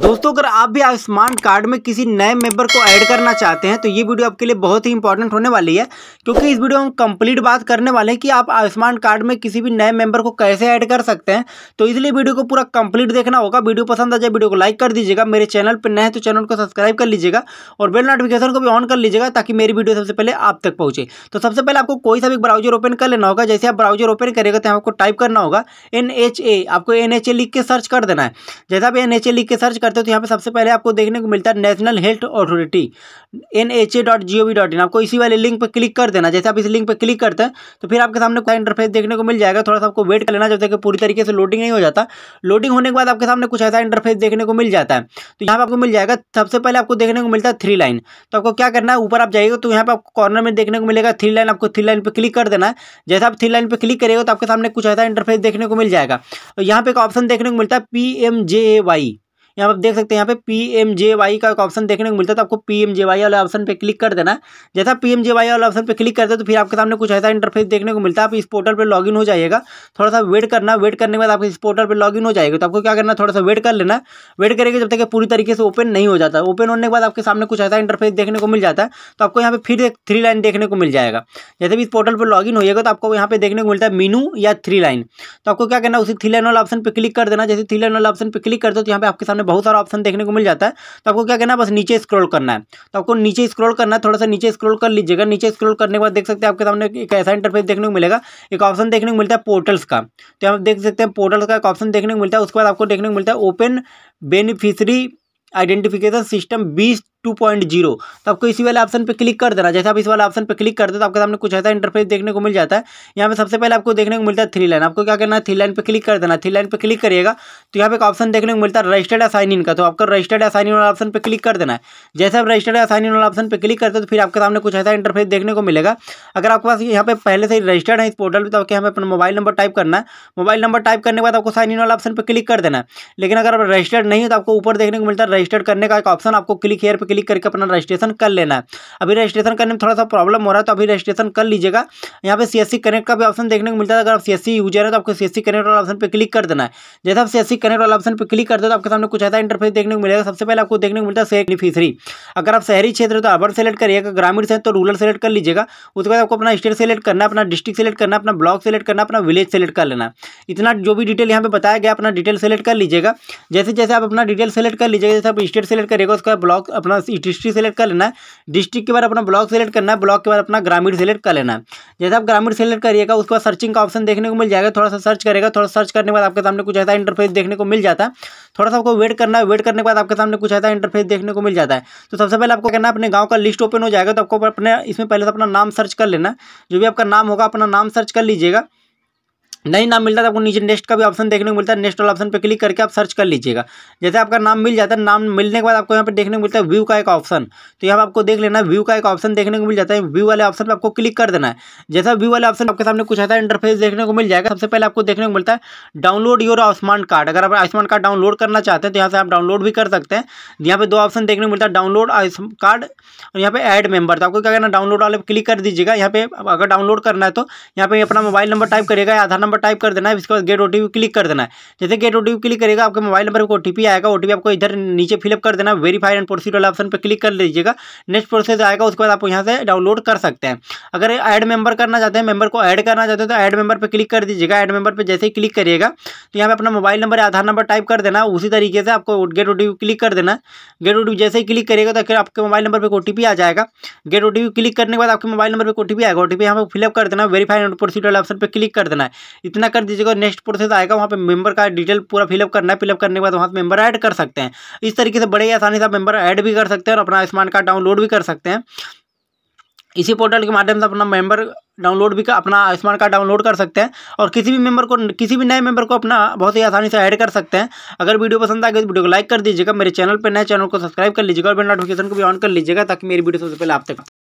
दोस्तों अगर आप भी आयुष्मान कार्ड में किसी नए मेंबर को ऐड करना चाहते हैं तो ये वीडियो आपके लिए बहुत ही इंपॉर्टेंट होने वाली है क्योंकि इस वीडियो में हम कंप्लीट बात करने वाले हैं कि आप आयुष्मान कार्ड में किसी भी नए मेंबर को कैसे ऐड कर सकते हैं तो इसलिए वीडियो को पूरा कंप्लीट देखना होगा वीडियो पसंद आ जाए वीडियो को लाइक कर दीजिएगा मेरे चैनल पर नए हैं तो चैनल को सब्सक्राइब कर लीजिएगा और बेल नोटिफिकेशन को भी ऑन कर लीजिएगा ताकि मेरी वीडियो सबसे पहले आप तक पहुँचे तो सबसे पहले आपको कोई सा भी ब्राउजर ओपन कर लेना होगा जैसे आप ब्राउजर ओपन करेगा तो आपको टाइप करना होगा एन आपको एन लिख के सर्च कर देना है जैसे आप एन लिख के सर्च करते हो तो यहाँ पे सबसे पहले आपको देखने को मिलता है national health authority N H A dot G O V dot in आपको इसी वाले लिंक पर क्लिक कर देना जैसे आप इस लिंक पर क्लिक करते हैं तो फिर आपके सामने कोई इंटरफेस देखने को मिल जाएगा थोड़ा सा आपको वेट कर लेना जब तक पूरी तरीके से लोडिंग नहीं हो जाता लोडिंग होने के बाद आपके सामने कुछ ऐसा इंटरफेस देखने को मिल जाता है तो यहाँ पर आपको मिल जाएगा सबसे पहले आपको देखने को मिलता है थ्री लाइन तो आपको क्या करना है ऊपर आप जाइएगा तो यहाँ पर आपको कॉर्नर में देखने को मिलेगा थ्री लाइन आपको थ्री लाइन पर क्लिक कर देना है जैसे आप थ्री लाइन पर क्लिक करेगा तो आपके सामने कुछ ऐसा इंटरफेस देखने को मिल जाएगा और तो यहाँ पर एक ऑप्शन देखने को मिलता है P M J A Y यहाँ पर देख सकते हैं यहाँ पे पी एम जे वाई का एक ऑप्शन देखने को मिलता है तो आपको पी एम जे वाई वाला ऑप्शन पर क्लिक कर देना जैसा पी एम जे वाई वाला ऑप्शन पे क्लिक करते हैं तो फिर आपके सामने कुछ ऐसा इंटरफेस देखने को मिलता है आप इस पोर्टल पर लॉगिन हो जाएगा थोड़ा सा वेट करना वेट करने के बाद आप इस पोर्टल पर लॉगिन हो जाएगा तो आपको क्या करना थोड़ा सा वेट कर लेना वेट करेगा जब तक पूरी तरीके से ओपन नहीं हो जाता ओपन होने के बाद आपके सामने कुछ ऐसा इंटरफेस देखने को मिल जाता है तो आपको यहाँ पे फिर एक थ्री लाइन देखने को मिल जाएगा जैसे भी इस पोर्टल पर लॉगिन होगा तो आपको यहाँ पे देखने को मिलता है मीनू या थ्री लाइन तो आपको क्या करना उसी थ्री लाइन वाला ऑप्शन पर क्लिक कर देना जैसे थ्री लाइन वाला ऑप्शन पर क्लिक करते दो तो यहाँ पे आपके सामने बहुत सारा ऑप्शन देखने को मिल जाता है तो आपको क्या करना है बस नीचे स्क्रॉल करना है तो आपको नीचे स्क्रॉल करना है थोड़ा सा नीचे स्क्रॉल कर लीजिएगा नीचे स्क्रॉल करने के बाद देख सकते हैं आपके सामने एक ऐसा इंटरफेस देखने को मिलेगा एक ऑप्शन देखने को मिलता है पोर्टल्स का तो आप देख सकते हैं पोर्टल्स का एक ऑप्शन देखने को मिलता है उसके बाद आपको देखने को मिलता है ओपन बेनिफिशरी आइडेंटिफिकेशन सिस्टम बीस टू पॉइंट जीरो तो आपको इसी वाले ऑप्शन पर क्लिक कर देना जैसे आप इस वाले ऑप्शन पर क्लिक करते हो तो आपके सामने कुछ ऐसा इंटरफेस देखने को मिल जाता है यहाँ पे सबसे पहले आपको देखने को मिलता है थ्री लाइन आपको क्या करना है थ्री लाइन पर क्लिक कर देना थ्री लाइन पर क्लिक करिएगा तो यहाँ पे एक ऑप्शन देखने को मिलता है रजिस्टर्ड या साइन इन का तो आपको रजिस्टर्ड या साइन इन वाला ऑप्शन पर क्लिक कर देना है जैसे आप रजिस्टर्ड या साइन इन वाला ऑप्शन पर क्लिक करते हो तो फिर आपके सामने कुछ ऐसा इंटरफेस देखने को मिलेगा अगर आपके पास यहाँ पे पहले से ही रजिस्टर्ड है इस पोर्टल पर तो आपके पर अपना मोबाइल नंबर टाइप करना है मोबाइल नंबर टाइप करने के बाद आपको साइन इन वाला ऑप्शन पर क्लिक कर देना है लेकिन अगर आप रजिस्टर्ड नहीं है तो आपको ऊपर देखने को मिलता है रजिस्टर्ड करने का एक ऑप्शन आपको क्लिक हेयर पर क्लिक करके अपना रजिस्ट्रेशन कर लेना है अभी रजिस्ट्रेशन करने में थोड़ा सा प्रॉब्लम हो रहा है तो अभी रजिस्ट्रेशन कर लीजिएगा यहाँ पे सी कनेक्ट का भी ऑप्शन देखने को मिलता है अगर आप सी यूजर है तो आपको सी कनेक्ट वाला ऑप्शन पर क्लिक कर देना है जैसे आप सी कनेक्ट वाला ऑप्शन पर क्लिक करते हो तो आपके सामने कुछ ऐसा इंटरफेस देखने को मिलेगा सबसे पहले आपको देखने को मिलता है बेनिफिशरी अगर आप शहरी क्षेत्र तो अर्बन सेलेक्ट करिएगा ग्रामीण से तो रूरल सेलेक्ट कर लीजिएगा उसके बाद आपको अपना स्टेट सेलेक्ट करना अपना डिस्ट्रिक्ट सेलेक्ट करना अपना ब्लॉक सेलेक्ट करना अपना विलेज सेलेक्ट कर लेना इतना जो भी डिटेल यहाँ पे बताया गया अपना डिटेल सेलेक्ट कर लीजिएगा जैसे जैसे आप अपना डिटेल सेलेक्ट कर लीजिएगा जैसे आप स्टेट सेलेक्ट करिएगा उसका ब्लॉक अपना बस डिस्ट्रिक्ट सेलेक्ट कर लेना है डिस्ट्रिक्ट के बाद अपना ब्लॉक सेलेक्ट करना है ब्लॉक के बाद अपना ग्रामीण सेलेक्ट कर लेना है जैसे आप ग्रामीण सेलेक्ट करिएगा उसके बाद सर्चिंग का ऑप्शन देखने को मिल जाएगा थोड़ा सा सर्च करेगा थोड़ा सर्च करने के बाद आपके सामने कुछ ऐसा इंटरफेस देखने को मिल जाता है थोड़ा सा आपको वेट करना है वेट करने के बाद आपके सामने कुछ ऐसा इंटरफेस देखने को मिल जाता है तो सबसे पहले आपको कहना अपने गाँव का लिस्ट ओपन हो जाएगा तो आपको अपने इसमें पहले से तो अपना नाम सर्च कर लेना जो भी आपका नाम होगा अपना नाम सर्च कर लीजिएगा नहीं नाम मिलता तो आपको नीचे नेक्स्ट का भी ऑप्शन देखने को मिलता है नेक्स्ट वाला ऑप्शन पे क्लिक करके आप सर्च कर लीजिएगा जैसे आपका नाम मिल जाता है नाम मिलने के बाद आपको यहाँ पे देखने को मिलता है व्यू का एक ऑप्शन तो यहाँ आपको देख लेना है व्यू का एक ऑप्शन देखने को मिल जाता है व्यू वाले ऑप्शन पर आपको क्लिक कर देना है जैसा व्यू वाले ऑप्शन आपके सामने कुछ आता है इंटरफेस देखने को मिल जाएगा सबसे पहले आपको देखने को मिलता है डाउनलोड योर आयुष्मान कार्ड अगर आप आयुष्मान कार्ड डाउनलोड करना चाहते हैं तो यहाँ से आप डाउनलोड भी कर सकते हैं यहाँ पे दो ऑप्शन देखने को मिलता है डाउनलोड आयुष्मान कार्ड और यहाँ पे एड मेंबर तो आपको क्या करना डाउनलोड वाले क्लिक कर दीजिएगा यहाँ पे अगर डाउनलोड करना है तो यहाँ पे अपना मोबाइल नंबर टाइप करिएगा आधार नंबर पर टाइप कर देना है इसके बाद गेट ओ क्लिक कर देना है जैसे गेट ओ क्लिक करेगा आपके मोबाइल नंबर पर ओ आएगा ओ आपको इधर नीचे फिलअप कर देना वेरीफाइड एंड प्रोसीड वाला ऑप्शन पर क्लिक कर लीजिएगा नेक्स्ट प्रोसेस आएगा उसके बाद आप यहाँ से डाउनलोड कर सकते हैं अगर एड मेंबर करना चाहते हैं मेंबर को ऐड करना चाहते हैं तो ऐड मेंबर पर क्लिक कर दीजिएगा ऐड मेंबर पर जैसे ही क्लिक करिएगा तो यहाँ पर अपना mobile number Aadhaar number type कर देना उसी तरीके से आपको गेट ओ क्लिक कर देना गेट ओ जैसे ही क्लिक करिएगा तो फिर आपके मोबाइल नंबर पर ओ आ जाएगा गेट ओ क्लिक करने के बाद आपके मोबाइल नंबर पर ओ आएगा ओ यहाँ पर फिलअप कर देना वेरीफाइड एंड प्रोसीड वाला ऑप्शन पर क्लिक कर देना है इतना कर दीजिएगा नेक्स्ट प्रोसेस आएगा वहाँ पे मेंबर का डिटेल पूरा फिलअप करना है फिलअप करने के बाद वहाँ पर मेंबर ऐड कर सकते हैं इस तरीके से बड़े आसानी से आप मेंबर ऐड भी कर सकते हैं और अपना स्मार्ट कार्ड डाउनलोड भी कर सकते हैं इसी पोर्टल के माध्यम से अपना मेंबर डाउनलोड भी कर, अपना स्मार्ट कार्ड डाउनलोड कर सकते हैं और किसी भी मेंबर को किसी भी नए मेंबर को अपना बहुत ही आसानी से ऐड कर सकते हैं अगर वीडियो पसंद आए तो वीडियो को लाइक कर दीजिएगा मेरे चैनल पर नए चैनल को सब्सक्राइब कर लीजिएगा और मेरे नोटिफिकेशन को भी ऑन कर लीजिएगा ताकि मेरी वीडियो सबसे पहले आप तक